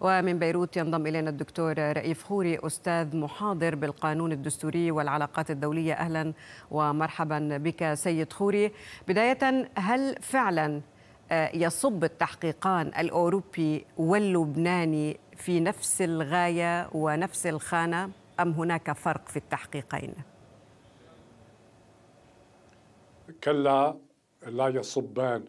ومن بيروت ينضم إلينا الدكتور رئيف خوري أستاذ محاضر بالقانون الدستوري والعلاقات الدولية أهلا ومرحبا بك سيد خوري بداية هل فعلا آه، يصب التحقيقان الأوروبي واللبناني في نفس الغاية ونفس الخانة أم هناك فرق في التحقيقين؟ كلا لا يصبان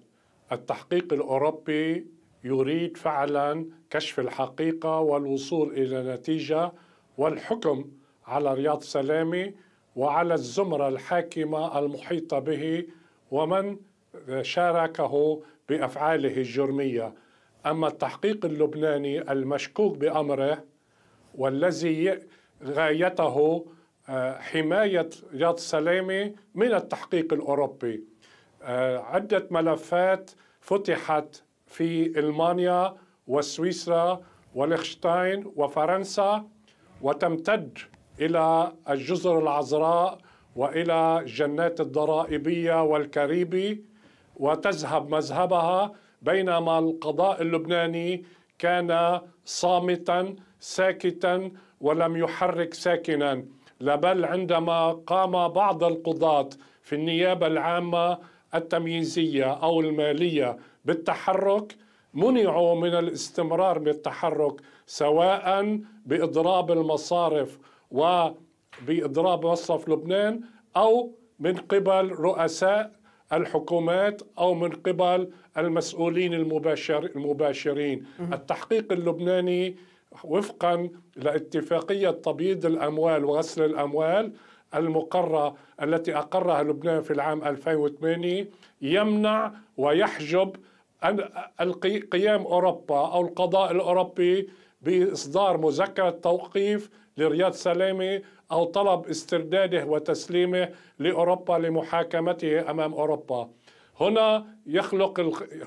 التحقيق الأوروبي يريد فعلا كشف الحقيقة والوصول إلى نتيجة والحكم على رياض سلامة وعلى الزمرة الحاكمة المحيطة به ومن شاركه بأفعاله الجرمية أما التحقيق اللبناني المشكوك بأمره والذي غايته آه، حماية رياض سلامي من التحقيق الأوروبي آه، عدة ملفات فتحت في المانيا وسويسرا وليخشتاين وفرنسا وتمتد الى الجزر العذراء والى جنات الضرائبيه والكاريبي وتذهب مذهبها بينما القضاء اللبناني كان صامتا ساكتا ولم يحرك ساكنا لا بل عندما قام بعض القضاة في النيابة العامة التمييزية أو المالية بالتحرك منعوا من الاستمرار بالتحرك سواء باضراب المصارف وباضراب مصرف لبنان او من قبل رؤساء الحكومات او من قبل المسؤولين المباشر المباشرين التحقيق اللبناني وفقا لاتفاقيه تبييض الاموال وغسل الاموال المقرة التي أقرها لبنان في العام 2008 يمنع ويحجب قيام أوروبا أو القضاء الأوروبي بإصدار مذكرة توقيف لرياض سلامة أو طلب استرداده وتسليمه لأوروبا لمحاكمته أمام أوروبا هنا يخلق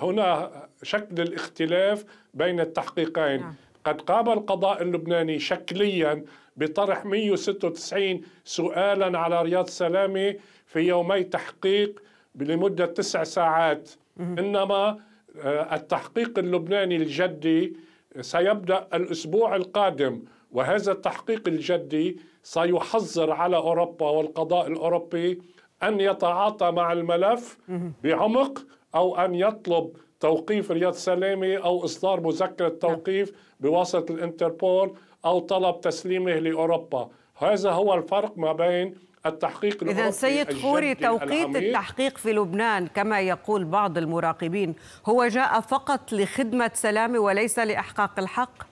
هنا شكل الاختلاف بين التحقيقين نعم. قد قام القضاء اللبناني شكليا بطرح 196 سؤالا على رياض سلامة في يومي تحقيق لمدة تسع ساعات إنما آه، التحقيق اللبناني الجدي سيبدأ الأسبوع القادم وهذا التحقيق الجدي سيحظر على أوروبا والقضاء الأوروبي أن يتعاطى مع الملف بعمق أو أن يطلب توقيف رياض سلامي أو إصدار مذكرة نعم. توقيف بواسطة الانتربول أو طلب تسليمه لأوروبا هذا هو الفرق ما بين التحقيق إذا سيد خوري توقيت العميق. التحقيق في لبنان كما يقول بعض المراقبين هو جاء فقط لخدمة سلامة وليس لإحقاق الحق؟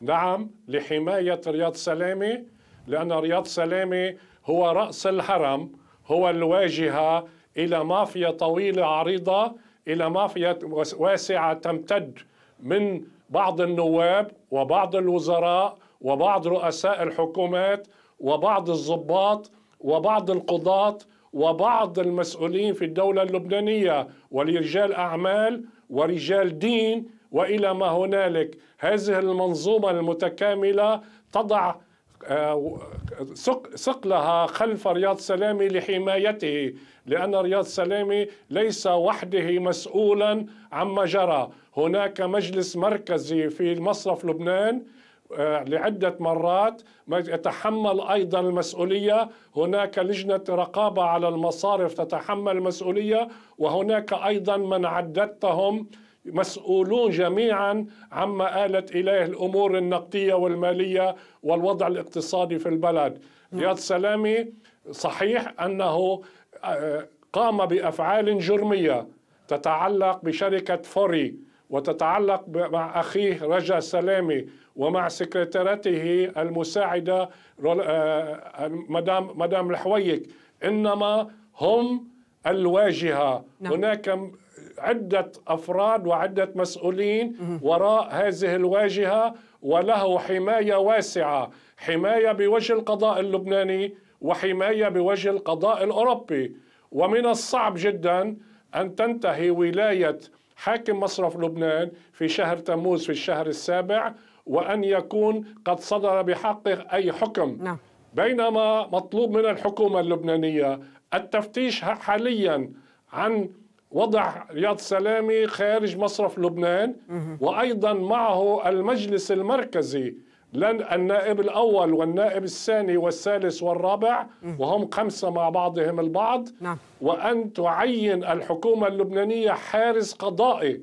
نعم لحماية رياض سلامة لأن رياض سلامة هو رأس الهرم هو الواجهة إلى مافيا طويلة عريضة إلى مافيا واسعة تمتد من بعض النواب وبعض الوزراء وبعض رؤساء الحكومات وبعض الضباط وبعض القضاة وبعض المسؤولين في الدولة اللبنانية ورجال أعمال ورجال دين وإلى ما هنالك هذه المنظومة المتكاملة تضع آه، ثقلها خلف رياض سلامي لحمايته لأن رياض سلامي ليس وحده مسؤولا عما جرى هناك مجلس مركزي في مصرف لبنان آه، لعدة مرات يتحمل أيضا المسؤولية هناك لجنة رقابة على المصارف تتحمل المسؤولية وهناك أيضا من عددتهم مسؤولون جميعا عما آلت إليه الأمور النقدية والمالية والوضع الاقتصادي في البلد رياض نعم. سلامي صحيح أنه آه، قام بأفعال جرمية تتعلق بشركة فوري وتتعلق مع أخيه رجا سلامي ومع سكرتيرته المساعدة آه، آه، مدام, مدام الحويك إنما هم الواجهة نعم. هناك عدة أفراد وعدة مسؤولين وراء هذه الواجهة وله حماية واسعة حماية بوجه القضاء اللبناني وحماية بوجه القضاء الأوروبي ومن الصعب جدا أن تنتهي ولاية حاكم مصرف لبنان في شهر تموز في الشهر السابع وأن يكون قد صدر بحقه أي حكم نعم. بينما مطلوب من الحكومة اللبنانية التفتيش حاليا عن وضع رياض سلامي خارج مصرف لبنان وأيضا معه المجلس المركزي لن النائب الأول والنائب الثاني والثالث والرابع وهم خمسة مع بعضهم البعض نعم. وأن تعين الحكومة اللبنانية حارس قضائي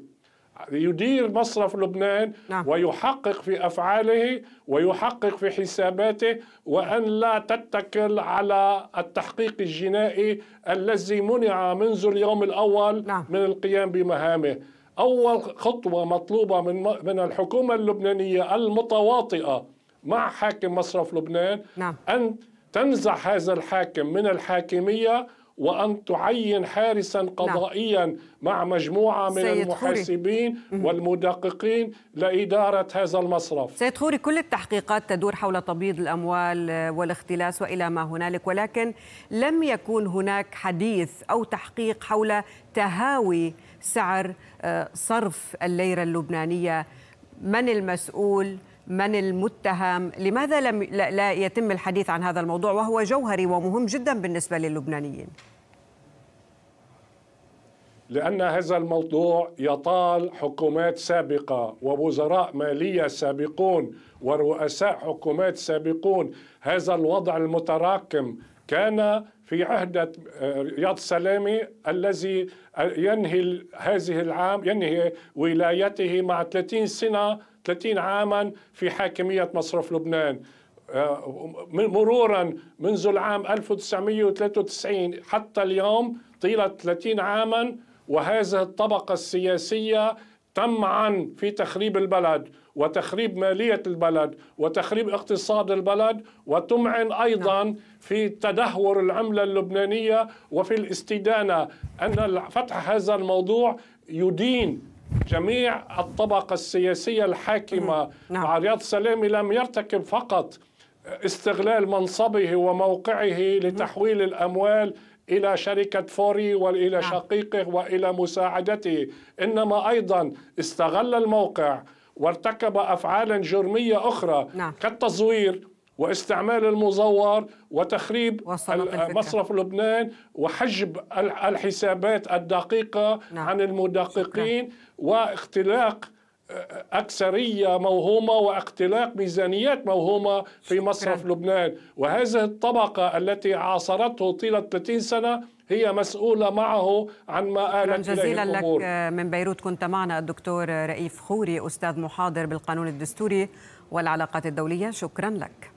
يدير مصرف لبنان نعم. ويحقق في أفعاله ويحقق في حساباته وأن لا تتكل على التحقيق الجنائي الذي منع منذ اليوم الأول نعم. من القيام بمهامه أول خطوة مطلوبة من من الحكومة اللبنانية المتواطئة مع حاكم مصرف لبنان نعم. أن تنزع هذا الحاكم من الحاكمية وأن تعين حارسا نعم. قضائيا نعم. مع مجموعة من المحاسبين والمدققين لإدارة هذا المصرف سيد خوري كل التحقيقات تدور حول تبييض الأموال والاختلاس وإلى ما هنالك ولكن لم يكون هناك حديث أو تحقيق حول تهاوي سعر آه، صرف الليرة اللبنانية من المسؤول؟ من المتهم لماذا لم لا يتم الحديث عن هذا الموضوع وهو جوهري ومهم جدا بالنسبة للبنانيين لأن هذا الموضوع يطال حكومات سابقة ووزراء مالية سابقون ورؤساء حكومات سابقون هذا الوضع المتراكم كان في عهدة آه، رياض سلامي الذي آه، ينهي هذه العام ينهي ولايته مع 30 سنة 30 عاما في حاكمية مصرف لبنان آه، مرورا منذ العام 1993 حتى اليوم طيلة 30 عاما وهذه الطبقة السياسية تمعن في تخريب البلد وتخريب مالية البلد وتخريب اقتصاد البلد وتمعن أيضا نعم. في تدهور العملة اللبنانية وفي الاستدانة أن فتح هذا الموضوع يدين جميع الطبقة السياسية الحاكمة نعم. مع رياض سلامي لم يرتكب فقط استغلال منصبه وموقعه لتحويل الأموال إلى شركة فوري وإلى نعم. شقيقه وإلى مساعدته إنما أيضا استغل الموقع وارتكب أفعالا جرمية أخرى نعم. كالتزوير واستعمال المزور وتخريب مصرف لبنان وحجب الحسابات الدقيقة نعم. عن المدققين نعم. واختلاق أكثرية موهومة واختلاق ميزانيات موهومة في مصرف شكرا. لبنان وهذه الطبقة التي عاصرته طيلة 30 سنة هي مسؤولة معه عن ما آلت جزيلا لك من بيروت كنت معنا الدكتور رئيف خوري أستاذ محاضر بالقانون الدستوري والعلاقات الدولية شكرا لك